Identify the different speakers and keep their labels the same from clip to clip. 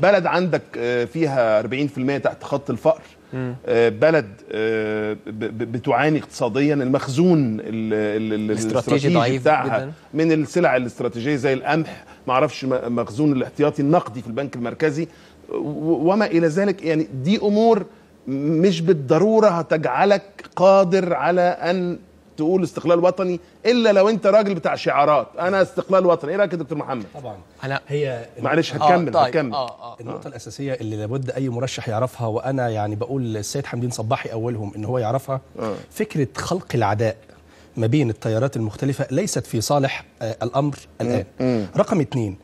Speaker 1: بلد عندك آه، فيها 40% تحت خط الفقر آه، بلد آه، بتعاني اقتصاديا المخزون الاستراتيجي ضعيف بتاعها من السلع الاستراتيجيه زي القمح ما اعرفش مخزون الاحتياطي النقدي في البنك المركزي وما الى ذلك يعني دي امور مش بالضروره هتجعلك قادر على ان تقول استقلال وطني الا لو انت راجل بتاع شعارات انا استقلال وطني ايه رايك يا دكتور محمد طبعا
Speaker 2: انا هي معلش آه، هتكمل آه طيب هتكمل آه آه, آه. النقطه آه الاساسيه اللي لابد اي مرشح يعرفها وانا يعني بقول السيد حمدين صباحي اولهم ان هو يعرفها آه فكره خلق العداء ما بين التيارات المختلفة ليست في صالح آه، الأمر الآن آه. رقم اثنين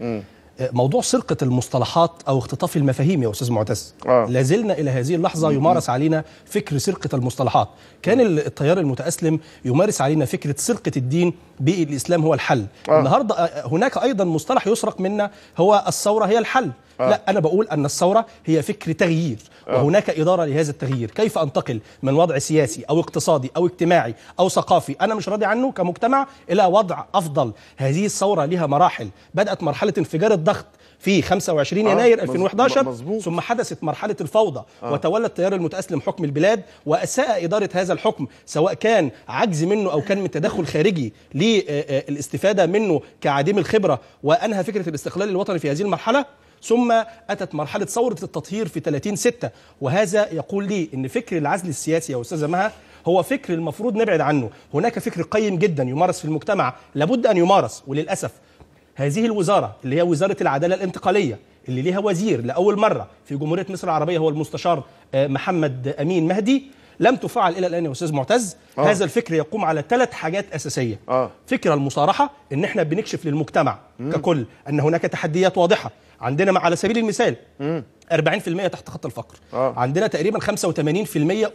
Speaker 2: موضوع سرقة المصطلحات أو اختطاف المفاهيم يا أستاذ معتز آه. لازلنا إلى هذه اللحظة يمارس علينا فكر سرقة المصطلحات كان التيار المتأسلم يمارس علينا فكرة سرقة الدين بالإسلام هو الحل آه. النهاردة آه، هناك أيضا مصطلح يسرق منا هو الثورة هي الحل آه. لا انا بقول ان الثوره هي فكر تغيير آه. وهناك اداره لهذا التغيير كيف انتقل من وضع سياسي او اقتصادي او اجتماعي او ثقافي انا مش راضي عنه كمجتمع الى وضع افضل هذه الثوره لها مراحل بدات مرحله انفجار الضغط في 25 آه يناير 2011 مزبوط. ثم حدثت مرحلة الفوضى آه. وتولى التيار المتأسلم حكم البلاد وأساء إدارة هذا الحكم سواء كان عجز منه أو كان من تدخل خارجي للاستفادة آه، منه كعديم الخبرة وأنهى فكرة الاستقلال الوطني في هذه المرحلة ثم أتت مرحلة ثورة التطهير في 30 6 وهذا يقول لي أن فكر العزل السياسي يا أستاذة مها هو فكر المفروض نبعد عنه هناك فكر قيم جدا يمارس في المجتمع لابد أن يمارس وللأسف هذه الوزارة اللي هي وزارة العدالة الانتقالية اللي ليها وزير لأول مرة في جمهورية مصر العربية هو المستشار آه، محمد أمين مهدي لم تفعل الى الان يا استاذ معتز آه. هذا الفكر يقوم على ثلاث حاجات اساسيه آه. فكره المصارحه ان احنا بنكشف للمجتمع مم. ككل ان هناك تحديات واضحه عندنا على سبيل المثال مم. 40% تحت خط الفقر آه. عندنا تقريبا 85%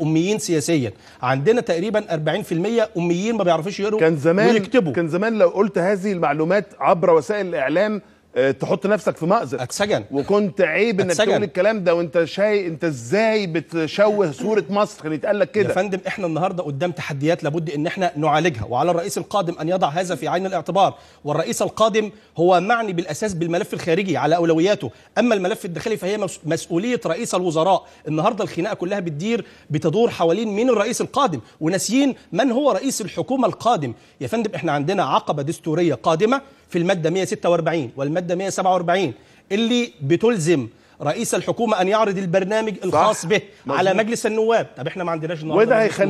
Speaker 2: اميين سياسيا عندنا تقريبا 40% اميين ما بيعرفوش يقروا كان زمان ويكتبوا كان زمان لو قلت
Speaker 1: هذه المعلومات عبر وسائل الاعلام آه، تحط نفسك في مأزق اتسجن وكنت عيب انك أتسجن. تقول
Speaker 2: الكلام ده وانت شاي انت ازاي بتشوه صوره مصر كان يتقال لك كده يا فندم احنا النهارده قدام تحديات لابد ان احنا نعالجها وعلى الرئيس القادم ان يضع هذا في عين الاعتبار والرئيس القادم هو معني بالاساس بالملف الخارجي على اولوياته اما الملف الداخلي فهي مسؤوليه رئيس الوزراء النهارده الخناقه كلها بتدير بتدور حوالين مين الرئيس القادم وناسيين من هو رئيس الحكومه القادم يا فندم احنا عندنا عقبه دستوريه قادمه في الماده 146 والماده المادة 147 اللي بتلزم رئيس الحكومة أن يعرض البرنامج الخاص به مزبوط. على مجلس النواب طب احنا ما عندناش وده